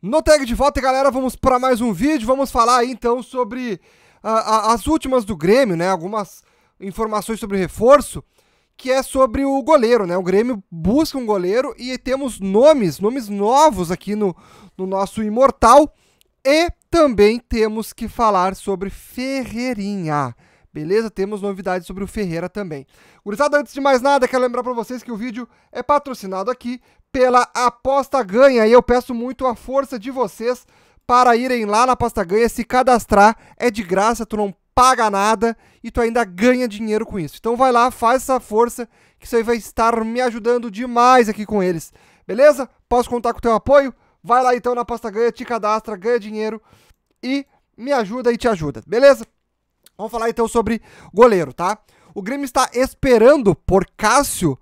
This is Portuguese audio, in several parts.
No tag de volta, galera, vamos para mais um vídeo. Vamos falar aí, então sobre a, a, as últimas do Grêmio, né? Algumas informações sobre reforço, que é sobre o goleiro, né? O Grêmio busca um goleiro e temos nomes, nomes novos aqui no, no nosso Imortal. E também temos que falar sobre Ferreirinha. Beleza? Temos novidades sobre o Ferreira também. Gurizada, antes de mais nada, quero lembrar para vocês que o vídeo é patrocinado aqui pela Aposta Ganha e eu peço muito a força de vocês para irem lá na Aposta Ganha se cadastrar. É de graça, tu não paga nada e tu ainda ganha dinheiro com isso. Então vai lá, faz essa força que isso aí vai estar me ajudando demais aqui com eles. Beleza? Posso contar com o teu apoio? Vai lá então na Aposta Ganha, te cadastra, ganha dinheiro e me ajuda e te ajuda. Beleza? Vamos falar então sobre goleiro, tá? O Grêmio está esperando por Cássio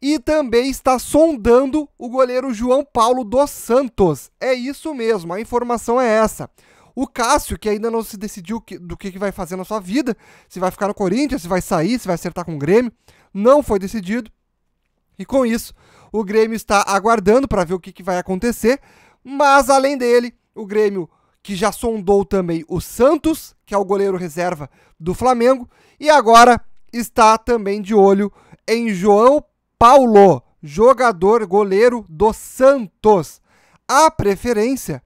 e também está sondando o goleiro João Paulo dos Santos. É isso mesmo, a informação é essa. O Cássio, que ainda não se decidiu do que, vai fazer na sua vida, se vai ficar no Corinthians, se vai sair, se vai acertar com o Grêmio, não foi decidido. E com isso, o Grêmio está aguardando para ver o que, que vai acontecer. Mas além dele, o Grêmio que já sondou também o Santos, que é o goleiro reserva do Flamengo, e agora está também de olho em João Paulo, jogador goleiro do Santos. A preferência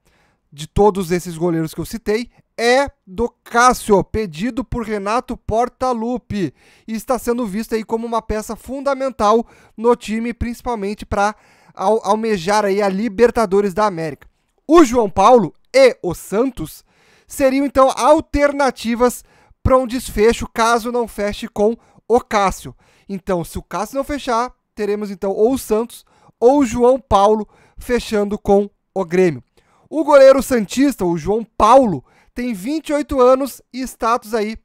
de todos esses goleiros que eu citei é do Cássio, pedido por Renato Portaluppi, e está sendo visto aí como uma peça fundamental no time, principalmente para almejar aí a Libertadores da América. O João Paulo e o Santos seriam então alternativas para um desfecho caso não feche com o Cássio. Então, se o Cássio não fechar, teremos então ou o Santos ou o João Paulo fechando com o Grêmio. O goleiro santista, o João Paulo, tem 28 anos e status aí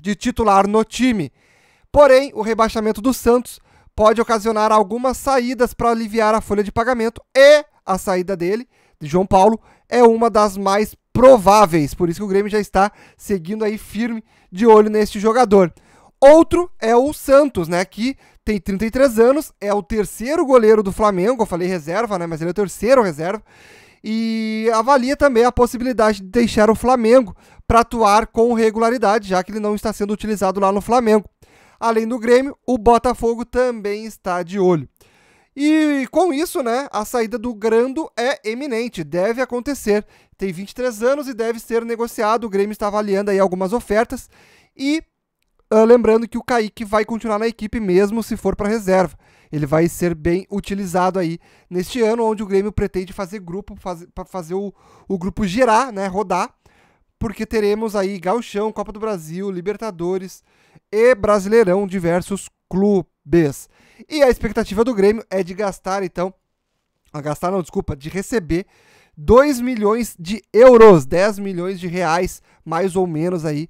de titular no time. Porém, o rebaixamento do Santos pode ocasionar algumas saídas para aliviar a folha de pagamento e a saída dele, de João Paulo, é uma das mais prováveis. Por isso que o Grêmio já está seguindo aí firme de olho neste jogador. Outro é o Santos, né, que tem 33 anos, é o terceiro goleiro do Flamengo, eu falei reserva, né, mas ele é o terceiro reserva, e avalia também a possibilidade de deixar o Flamengo para atuar com regularidade, já que ele não está sendo utilizado lá no Flamengo. Além do Grêmio, o Botafogo também está de olho. E com isso, né, a saída do Grando é eminente, deve acontecer. Tem 23 anos e deve ser negociado. O Grêmio está avaliando aí algumas ofertas. E uh, lembrando que o Kaique vai continuar na equipe mesmo se for para reserva. Ele vai ser bem utilizado aí neste ano, onde o Grêmio pretende fazer grupo, faz, para fazer o, o grupo girar, né, rodar. Porque teremos aí Galchão, Copa do Brasil, Libertadores e Brasileirão, diversos clubes Bs. E a expectativa do Grêmio é de gastar, então, a gastar não, desculpa, de receber 2 milhões de euros, 10 milhões de reais, mais ou menos aí,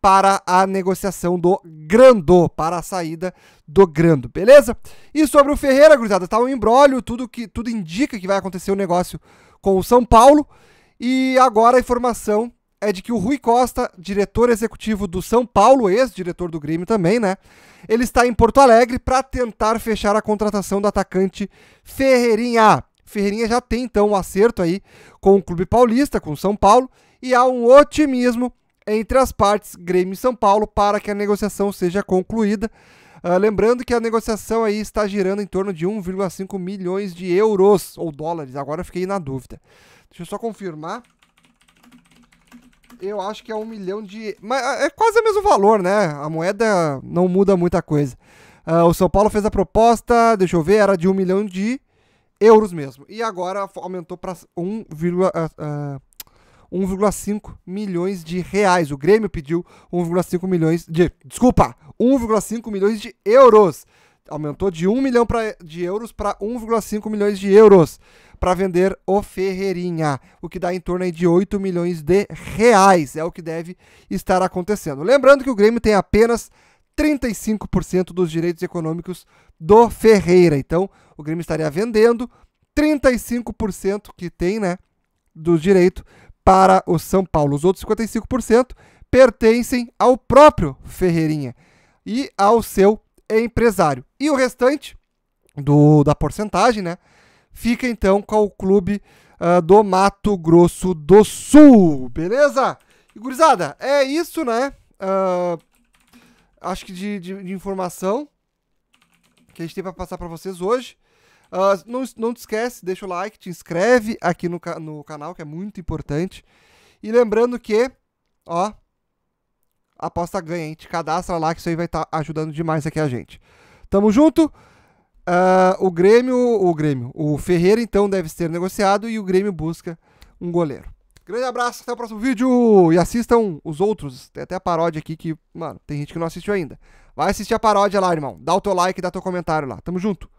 para a negociação do Grando, para a saída do Grando, beleza? E sobre o Ferreira, gurizada, tá um embrólio, tudo que tudo indica que vai acontecer o um negócio com o São Paulo. E agora a informação é de que o Rui Costa, diretor executivo do São Paulo, ex-diretor do Grêmio também, né? Ele está em Porto Alegre para tentar fechar a contratação do atacante Ferreirinha. Ferreirinha já tem então um acerto aí com o Clube Paulista, com o São Paulo, e há um otimismo entre as partes Grêmio e São Paulo para que a negociação seja concluída. Uh, lembrando que a negociação aí está girando em torno de 1,5 milhões de euros ou dólares, agora fiquei na dúvida. Deixa eu só confirmar eu acho que é um milhão de. Mas é, é quase o mesmo valor, né? A moeda não muda muita coisa. Uh, o São Paulo fez a proposta, deixa eu ver, era de um milhão de euros mesmo. E agora aumentou para 1,5 uh, milhões de reais. O Grêmio pediu 1,5 milhões de. Desculpa! 1,5 milhões de euros aumentou de 1 milhão pra, de euros para 1,5 milhões de euros para vender o Ferreirinha, o que dá em torno de 8 milhões de reais. É o que deve estar acontecendo. Lembrando que o Grêmio tem apenas 35% dos direitos econômicos do Ferreira. Então, o Grêmio estaria vendendo 35% que tem, né, do direito para o São Paulo. Os outros 55% pertencem ao próprio Ferreirinha e ao seu é empresário. E o restante do, da porcentagem, né? Fica então com o clube uh, do Mato Grosso do Sul, beleza? E, gurizada, é isso, né? Uh, acho que de, de, de, informação que a gente tem para passar para vocês hoje. Uh, não, não te esquece, deixa o like, te inscreve aqui no, no canal, que é muito importante. E lembrando que, ó, aposta ganha, hein? Te cadastra lá que isso aí vai estar tá ajudando demais aqui a gente. Tamo junto. Uh, o Grêmio, o Grêmio, o Ferreira então deve ser negociado e o Grêmio busca um goleiro. Grande abraço, até o próximo vídeo e assistam os outros. Tem até a paródia aqui que, mano, tem gente que não assistiu ainda. Vai assistir a paródia lá, irmão. Dá o teu like, dá teu comentário lá. Tamo junto.